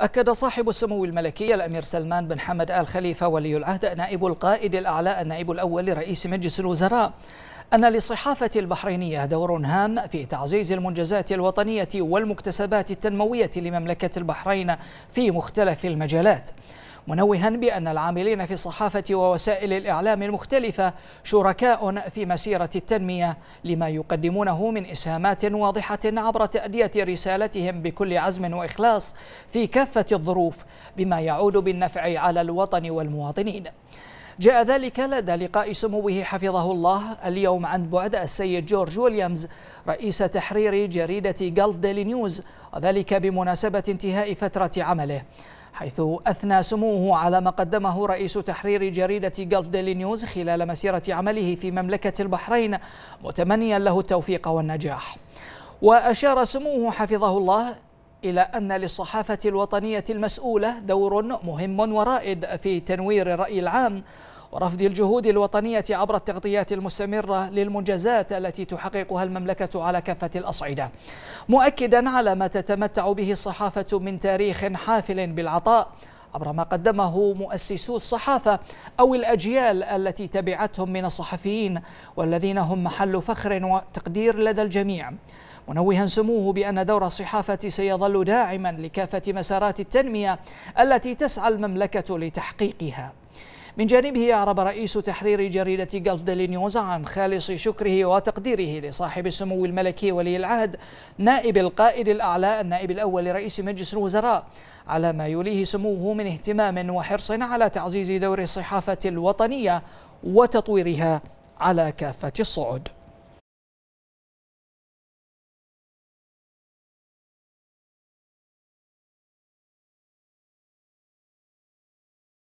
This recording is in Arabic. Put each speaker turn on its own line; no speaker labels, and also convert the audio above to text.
أكد صاحب السمو الملكي الأمير سلمان بن حمد آل خليفة ولي العهد نائب القائد الأعلى النائب الأول لرئيس مجلس الوزراء أن للصحافة البحرينية دور هام في تعزيز المنجزات الوطنية والمكتسبات التنموية لمملكة البحرين في مختلف المجالات منوها بأن العاملين في الصحافة ووسائل الإعلام المختلفة شركاء في مسيرة التنمية لما يقدمونه من إسهامات واضحة عبر تأدية رسالتهم بكل عزم وإخلاص في كافة الظروف بما يعود بالنفع على الوطن والمواطنين جاء ذلك لدى لقاء سموه حفظه الله اليوم عن بعد السيد جورج ويليامز رئيس تحرير جريدة غلف ديلي نيوز وذلك بمناسبة انتهاء فترة عمله حيث أثنى سموه على ما قدمه رئيس تحرير جريدة غلف ديلي نيوز خلال مسيرة عمله في مملكة البحرين متمنيا له التوفيق والنجاح وأشار سموه حفظه الله إلى أن للصحافة الوطنية المسؤولة دور مهم ورائد في تنوير الرأي العام ورفض الجهود الوطنية عبر التغطيات المستمرة للمنجزات التي تحققها المملكة على كافة الأصعدة مؤكدا على ما تتمتع به الصحافة من تاريخ حافل بالعطاء عبر ما قدمه مؤسسو الصحافة أو الأجيال التي تبعتهم من الصحفيين والذين هم محل فخر وتقدير لدى الجميع منوها سموه بأن دور الصحافة سيظل داعما لكافة مسارات التنمية التي تسعى المملكة لتحقيقها من جانبه أعرب رئيس تحرير جريدة غلف ديلي نيوز عن خالص شكره وتقديره لصاحب السمو الملكي ولي العهد نائب القائد الأعلى النائب الأول لرئيس مجلس الوزراء على ما يوليه سموه من اهتمام وحرص على تعزيز دور الصحافة الوطنية وتطويرها على كافة الصعد